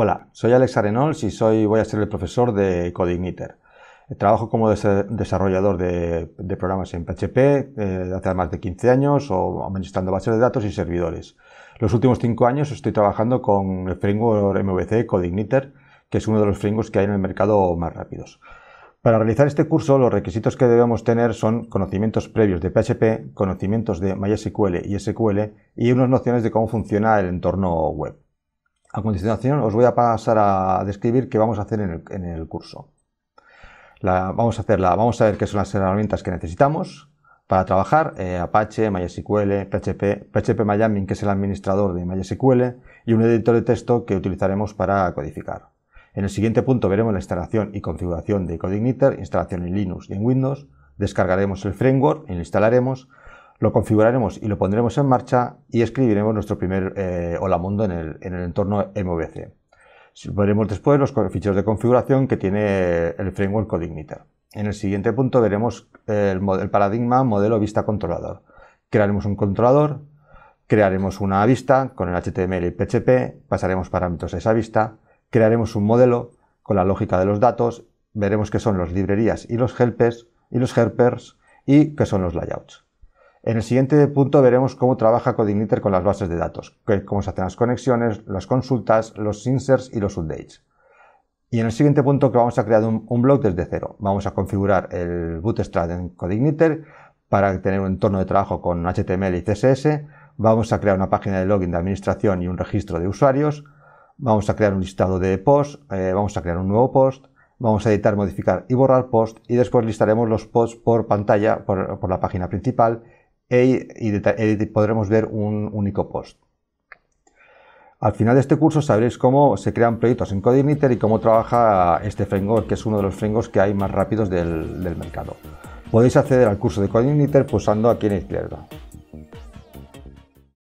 Hola, soy Alex Arenols y soy, voy a ser el profesor de Codigniter. Trabajo como desarrollador de, programas en PHP eh, hace más de 15 años o administrando bases de datos y servidores. Los últimos 5 años estoy trabajando con el framework MVC Codigniter, que es uno de los frameworks que hay en el mercado más rápidos. Para realizar este curso, los requisitos que debemos tener son conocimientos previos de PHP, conocimientos de MySQL y SQL y unas nociones de cómo funciona el entorno web. A continuación os voy a pasar a describir qué vamos a hacer en el, curso. vamos, a vamos a ver qué son las herramientas que necesitamos para trabajar, eh, Apache, MySQL, PHP, PHP Miami, que es el administrador de MySQL, y un editor de texto que utilizaremos para codificar. En el siguiente punto veremos la instalación y configuración de CodeIgniter, instalación en Linux y en Windows, descargaremos el framework y lo instalaremos, lo configuraremos y lo pondremos en marcha y escribiremos nuestro primer hola eh, mundo en el, entorno MVC. Veremos después los ficheros de configuración que tiene el framework CodeIgniter. En el siguiente punto veremos eh, el, paradigma modelo vista controlador. Crearemos un controlador, crearemos una vista con el HTML y PHP, pasaremos parámetros a esa vista, crearemos un modelo con la lógica de los datos, veremos qué son las librerías y los helpers y los helpers y qué son los layouts. En el siguiente punto veremos cómo trabaja CodeIgniter con las bases de datos, cómo se hacen las conexiones, las consultas, los inserts y los updates. Y en el siguiente punto que vamos a crear un, blog desde cero. Vamos a configurar el Bootstrap en CodeIgniter para tener un entorno de trabajo con HTML y CSS. Vamos a crear una página de login de administración y un registro de usuarios. Vamos a crear un listado de posts. Eh, vamos a crear un nuevo post vamos a editar, modificar y borrar post y después listaremos los posts por pantalla, por, la página principal y podremos ver un único post. Al final de este curso sabréis cómo se crean proyectos en CodeIgniter y cómo trabaja este framework, que es uno de los frameworks que hay más rápidos del, mercado. Podéis acceder al curso de CodeIgniter pulsando aquí en la izquierda.